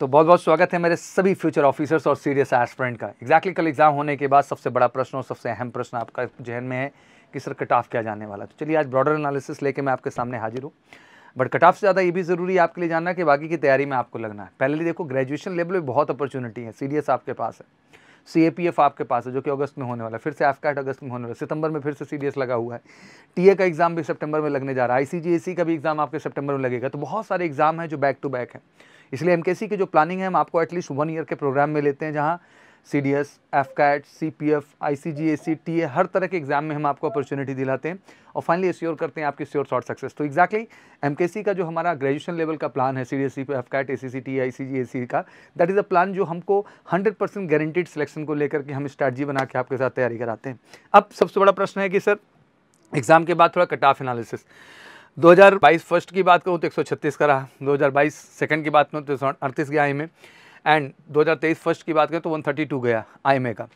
तो बहुत बहुत स्वागत है मेरे सभी फ्यूचर ऑफिसर्स और सीरियस फ्रेंड का एग्जैक्टली exactly कल एग्जाम होने के बाद सबसे बड़ा प्रश्न और सबसे अहम प्रश्न आपका जहन में है कि सर कट ऑफ क्या जाने वाला तो चलिए आज ब्रॉडर एनालिसिस लेके मैं आपके सामने हाजिर हूँ बट कट ऑफ से ज़्यादा ये भी ज़रूरी है आपके लिए जानना कि बाकी की तैयारी में आपको लगना है पहले देखो ग्रेजुएशन लेवल में बहुत अपॉर्चुनिटी है सीरियस आपके पास है सी आपके पास है जो कि अगस्त में होने वाला फिर से एफकाट अगस्त में होने वाला सितंबर में फिर से सी लगा हुआ है टीए का एग्ज़ाम भी सितंबर में लगने जा रहा है आईसीजीएससी का भी एग्ज़ाम आपके सितंबर में लगेगा तो बहुत सारे एग्ज़ाम हैं जो बैक टू बैक हैं इसलिए एम की जो प्लानिंग है हम आपको एटलीस्ट वन ईयर के प्रोग्राम में लेते हैं जहाँ C D S F CAT C P F I C G A C T A हर तरह के एग्जाम में हम आपको अपॉर्चुनिटी दिलाते हैं और फाइनली एश्योर करते हैं आपकी श्योर शॉर्ट सक्सेस तो एक्जैक्टली एम के सी का जो हमारा ग्रेजुएशन लेवल का प्लान है C D S C F CAT A C C T I C G A C का दैट इज़ अ प्लान जो हमको हंड्रेड परसेंट गारंटीड सिलेक्शन को लेकर के हम स्ट्रैटी बना के आपके साथ तैयारी कराते हैं अब सबसे बड़ा प्रश्न है कि सर एग्ज़ाम के बाद थोड़ा कट ऑफ एनालिसिस 2022 फर्स्ट की बात करूँ तो 136 का रहा 2022 सेकंड की बात करूँ तो अड़तीस गया आई में एंड 2023 फर्स्ट की बात करें तो 132 गया आई का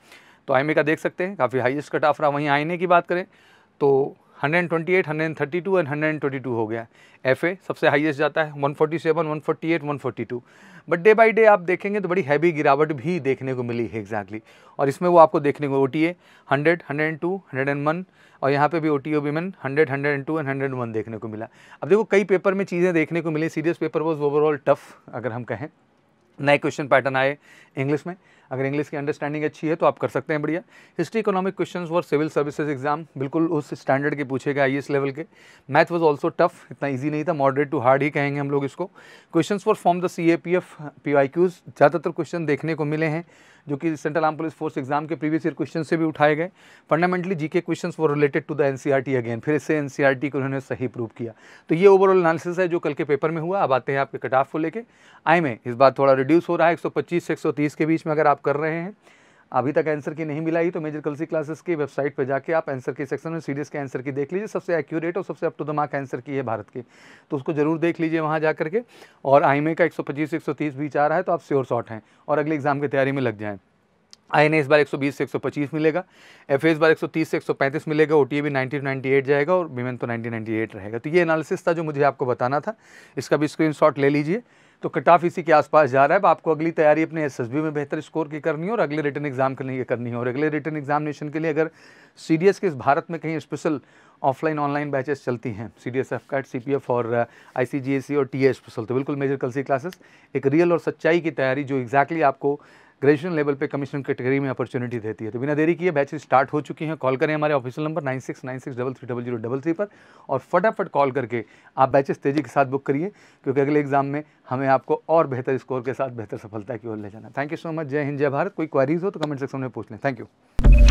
तो आई का देख सकते हैं काफ़ी हाईएस्ट कट ऑफ रहा वहीं आई की बात करें तो 128, 132 एंड 122 हो गया एफ ए सबसे हाईएस्ट जाता है 147, 148, 142 बट डे बाई डे आप देखेंगे तो बड़ी हैवी गिरावट भी देखने को मिली है एग्जैक्टली exactly. और इसमें वो आपको देखने को O T A hundred hundred two hundred and one और यहाँ पे भी O T O women hundred hundred and two and hundred one देखने को मिला अब देखो कई पेपर में चीज़ें देखने को मिली serious paper was overall tough अगर हम कहें नए क्वेश्चन पैटर्न आए इंग्लिश में अगर इंग्लिश की अंडरस्टैंडिंग अच्छी है तो आप कर सकते हैं बढ़िया history economic question for civil services exam बिल्कुल उस स्टैंडर्ड के पूछे गए आई लेवल e के मैथ वॉज ऑल्सो टफ इतना ईजी नहीं था मॉडरेट टू हार्ड ही कहेंगे हम लोग इसको question for form the C A P F P I Qs ज़्यादातर क्वेश्चन देखने को मिले हैं जो कि central arm police force exam के प्रीवियस ईयर क्वेश्चन से भी उठाए गए फंडामेंटली जीके क्वेश्चंस वो related to the NCERT again फिर इससे एनसीईआरटी e को उन्होंने सही प्रूव किया तो ये ओवरऑल एनालिसिस है जो कल के पेपर में हुआ अब आते हैं आपके कट ऑफ को लेकर आई में इस बार थोड़ा रिड्यूस हो रहा है एक से एक के बीच में अगर आप आप कर रहे हैं अभी तक आंसर की नहीं मिला ही तो मेजर कलसी क्लासेस की वेबसाइट पर जाके आप आंसर के सेक्शन में सीरीज़ के आंसर की देख लीजिए सबसे एक्यूरेट और सबसे up to the mark answer key है भारत की तो उसको जरूर देख लीजिए वहाँ जा करके और आई का एक सौ बीच आ रहा है तो आप श्योर शॉट हैं और अगले एग्जाम की तैयारी में लग जाएँ आई एन इस बार 120 से 125 मिलेगा एफ इस बार 130 से 135 मिलेगा ओ टी भी नाइनटी नाइन्टी जाएगा और विमेन तो 1998 रहेगा तो ये एनालिसिस था जो मुझे आपको बताना था इसका भी स्क्रीनशॉट ले लीजिए तो कट ऑफ इसी के आसपास जा रहा है अब आपको अगली तैयारी अपने एस में बेहतर स्कोर की करनी है और अगले रिटर्न एग्जाम के लिए करनी है और अगले रिटर्न एग्जामिनेशन के लिए अगर सी डी के इस भारत में कहीं स्पेशल ऑफलाइन ऑनलाइन बैचेस चलती हैं C D S F CAT C P F और I C G S C और टी एस स्पेशल तो बिल्कुल मेजर कल सी क्लासेस एक रियल और सच्चाई की तैयारी जो एग्जैक्टली exactly आपको ग्रेजुएशन लेवल पे कमीशन कैटेगरी में अपॉर्चुनिटी देती है तो बिना देरी किए बैचेस स्टार्ट हो चुकी हैं कॉल करें हमारे official number nine six nine six double three double zero double three पर और फटाफट कॉल करके आप बैचेस तेज़ी के साथ बुक करिए क्योंकि अगले एग्जाम में हमें आपको और बेहतर स्कोर के साथ बेहतर सफलता की ओर ले जाना थैंक यू सो मच जय हिंद जय भारत कोई क्वारीज हो तो कमेंट सेक्शन में पूछ लें थैंक यू